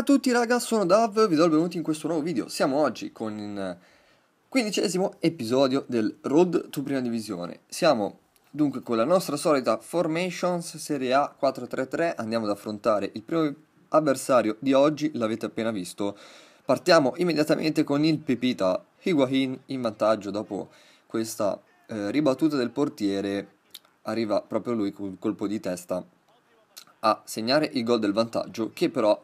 Ciao a tutti ragazzi, sono Dav, vi do il benvenuto in questo nuovo video. Siamo oggi con il quindicesimo episodio del Road to Prima Divisione. Siamo dunque con la nostra solita Formations Serie A 4-3-3, andiamo ad affrontare il primo avversario di oggi, l'avete appena visto. Partiamo immediatamente con il Pepita Higuain in vantaggio dopo questa eh, ribattuta del portiere. Arriva proprio lui con col colpo di testa a segnare il gol del vantaggio che però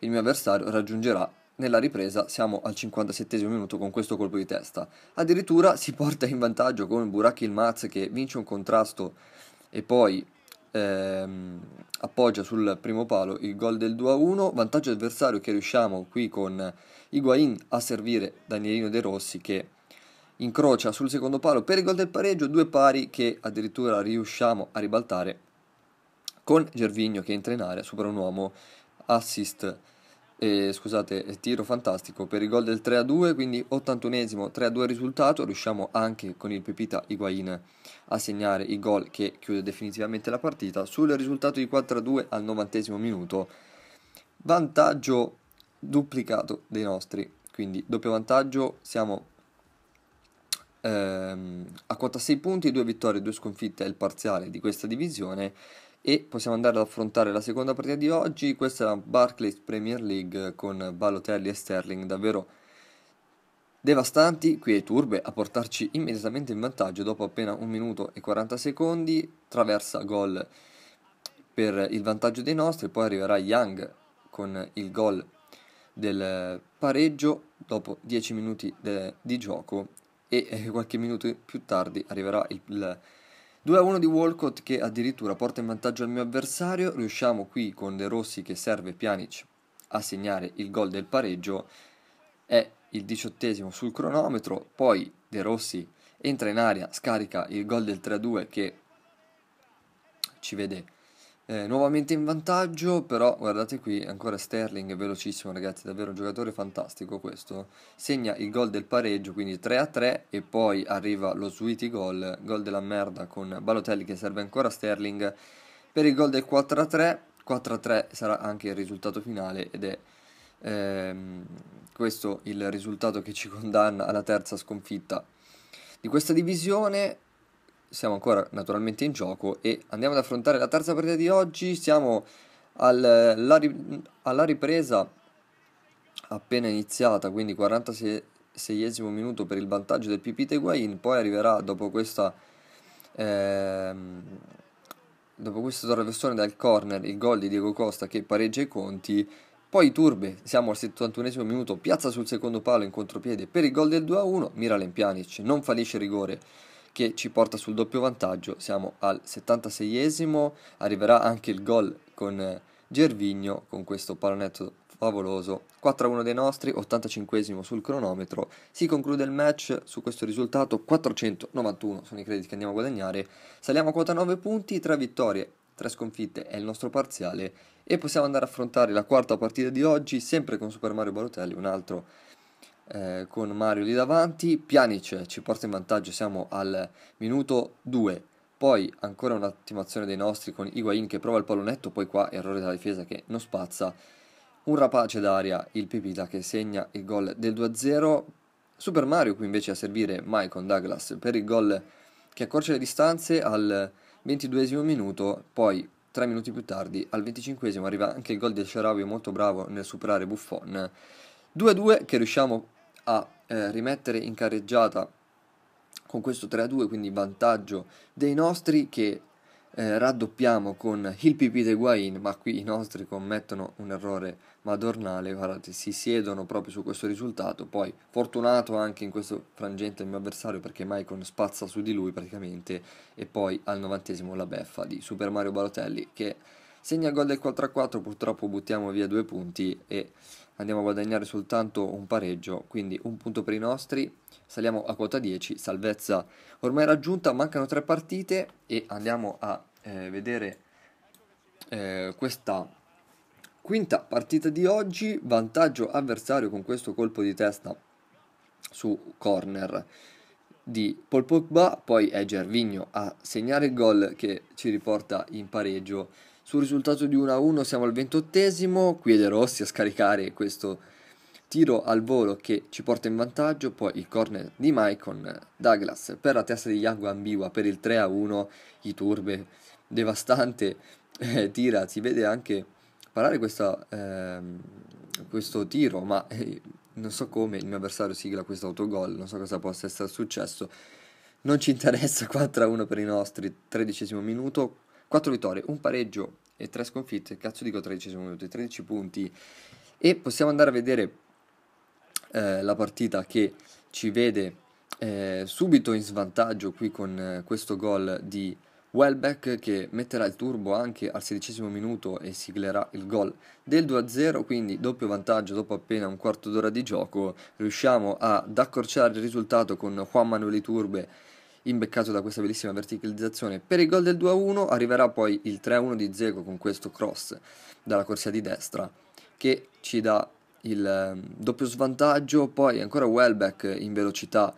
il mio avversario raggiungerà nella ripresa siamo al 57 minuto con questo colpo di testa. Addirittura si porta in vantaggio con Burak Ilmaz che vince un contrasto e poi ehm, appoggia sul primo palo il gol del 2-1. Vantaggio avversario che riusciamo qui con Higuain a servire Danielino De Rossi che incrocia sul secondo palo per il gol del pareggio, due pari che addirittura riusciamo a ribaltare con Gervigno che entra in area, supera un uomo, assist e, scusate, tiro fantastico per il gol del 3-2, quindi 81esimo 3-2 risultato, riusciamo anche con il Pepita Higuain a segnare il gol che chiude definitivamente la partita sul risultato di 4-2 al 90 esimo minuto. Vantaggio duplicato dei nostri, quindi doppio vantaggio, siamo ehm, a quota 6 punti, 2 vittorie, 2 sconfitte è il parziale di questa divisione e possiamo andare ad affrontare la seconda partita di oggi, questa è la Barclays Premier League con Balotelli e Sterling, davvero devastanti qui ai Turbe a portarci immediatamente in vantaggio dopo appena 1 minuto e 40 secondi, traversa gol per il vantaggio dei nostri, poi arriverà Young con il gol del pareggio dopo 10 minuti de, di gioco e eh, qualche minuto più tardi arriverà il, il 2-1 a di Walcott che addirittura porta in vantaggio al mio avversario, riusciamo qui con De Rossi che serve Pjanic a segnare il gol del pareggio, è il diciottesimo sul cronometro, poi De Rossi entra in aria, scarica il gol del 3-2 a che ci vede eh, nuovamente in vantaggio, però guardate qui, ancora Sterling velocissimo ragazzi, davvero un giocatore fantastico questo. Segna il gol del pareggio, quindi 3 a 3 e poi arriva lo sweetie gol, gol della merda con Balotelli che serve ancora Sterling per il gol del 4 a 3. 4 a 3 sarà anche il risultato finale ed è ehm, questo il risultato che ci condanna alla terza sconfitta di questa divisione siamo ancora naturalmente in gioco e andiamo ad affrontare la terza partita di oggi. Siamo al, la, alla ripresa appena iniziata, quindi 46esimo minuto per il vantaggio del Pipita Teguain. poi arriverà dopo questa... Ehm, dopo questa traversone dal corner il gol di Diego Costa che pareggia i conti poi Turbe, siamo al 71 esimo minuto, piazza sul secondo palo in contropiede per il gol del 2-1, Miralem Pjanic non fallisce rigore che ci porta sul doppio vantaggio, siamo al 76esimo, arriverà anche il gol con Gervigno con questo pallonetto favoloso. 4-1 dei nostri, 85 esimo sul cronometro. Si conclude il match su questo risultato, 491 sono i crediti che andiamo a guadagnare. Saliamo a quota 9 punti, 3 vittorie, 3 sconfitte è il nostro parziale e possiamo andare a affrontare la quarta partita di oggi sempre con Super Mario Balotelli, un altro eh, con Mario lì davanti, Pjanic ci porta in vantaggio, siamo al minuto 2, poi ancora un'attimazione dei nostri con Higuain che prova il pallonetto, poi qua errore della difesa che non spazza, un rapace d'aria, il Pipita che segna il gol del 2-0, Super Mario qui invece a servire Michael Douglas per il gol che accorcia le distanze al 22 minuto, poi 3 minuti più tardi al 25 arriva anche il gol del Sharawi molto bravo nel superare Buffon. 2-2 che riusciamo a eh, rimettere in carreggiata con questo 3-2, quindi vantaggio dei nostri che eh, raddoppiamo con il pipì de Guain, ma qui i nostri commettono un errore madornale, guardate, si siedono proprio su questo risultato, poi fortunato anche in questo frangente il mio avversario perché Maicon spazza su di lui praticamente e poi al novantesimo la beffa di Super Mario Balotelli che segna gol del 4-4, purtroppo buttiamo via due punti e andiamo a guadagnare soltanto un pareggio, quindi un punto per i nostri, saliamo a quota 10, salvezza ormai raggiunta, mancano tre partite e andiamo a eh, vedere eh, questa quinta partita di oggi, vantaggio avversario con questo colpo di testa su corner di Paul Pogba, poi è Gervigno a segnare il gol che ci riporta in pareggio sul risultato di 1-1 siamo al ventottesimo, qui è De Rossi a scaricare questo tiro al volo che ci porta in vantaggio, poi il corner di Maicon Douglas per la testa di Yango Ambiwa per il 3-1, i turbe, devastante, eh, tira, si vede anche parare questa, eh, questo tiro, ma eh, non so come il mio avversario sigla questo autogol, non so cosa possa essere successo, non ci interessa 4-1 per i nostri, tredicesimo minuto, 4 vittorie, un pareggio e 3 sconfitte, cazzo dico 13 minuti, 13 punti e possiamo andare a vedere eh, la partita che ci vede eh, subito in svantaggio qui con eh, questo gol di Welbeck che metterà il turbo anche al sedicesimo minuto e siglerà il gol del 2-0, quindi doppio vantaggio dopo appena un quarto d'ora di gioco. Riusciamo ad accorciare il risultato con Juan Manuel Iturbe imbeccato da questa bellissima verticalizzazione. Per il gol del 2-1 arriverà poi il 3-1 di Zego con questo cross dalla corsia di destra che ci dà il ehm, doppio svantaggio, poi ancora Welbeck in velocità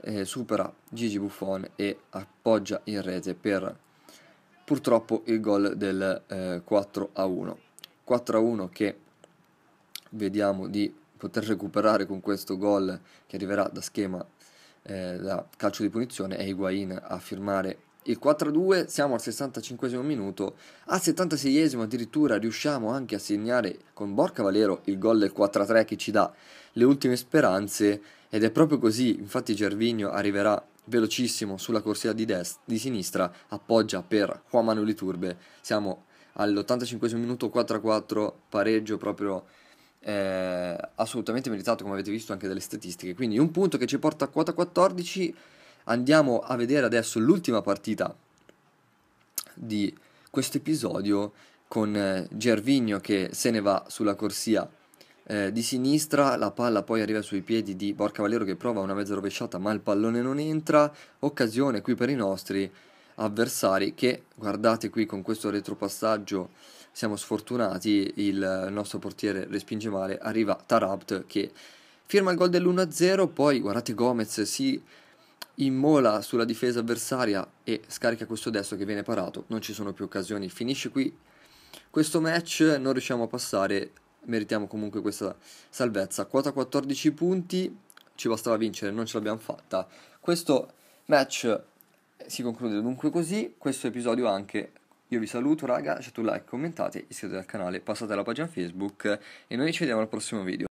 eh, supera Gigi Buffon e appoggia in rete per purtroppo il gol del eh, 4 a 1. 4 a 1 che vediamo di poter recuperare con questo gol che arriverà da schema eh, da calcio di punizione e Higuain a firmare il 4-2, siamo al 65 minuto, al 76 addirittura riusciamo anche a segnare con Borca Valero il gol del 4-3 che ci dà le ultime speranze ed è proprio così, infatti Gervinio arriverà velocissimo sulla corsia di, dest- di sinistra, appoggia per Juan Manuel Iturbe, siamo all'85 minuto 4-4 pareggio proprio eh, assolutamente meritato come avete visto anche dalle statistiche quindi un punto che ci porta a quota 14 andiamo a vedere adesso l'ultima partita di questo episodio con eh, Gervigno che se ne va sulla corsia eh, di sinistra, la palla poi arriva sui piedi di Borca Valero che prova una mezza rovesciata ma il pallone non entra, occasione qui per i nostri avversari che guardate qui con questo retropassaggio siamo sfortunati, il nostro portiere respinge male, arriva Tarabt che firma il gol dell'1-0, poi guardate Gomez si immola sulla difesa avversaria e scarica questo destro che viene parato, non ci sono più occasioni, finisce qui questo match, non riusciamo a passare, meritiamo comunque questa salvezza, quota 14 punti, ci bastava vincere, non ce l'abbiamo fatta, questo match si conclude dunque così, questo episodio anche io vi saluto raga, lasciate un like, commentate, iscrivetevi al canale, passate alla pagina Facebook e noi ci vediamo al prossimo video.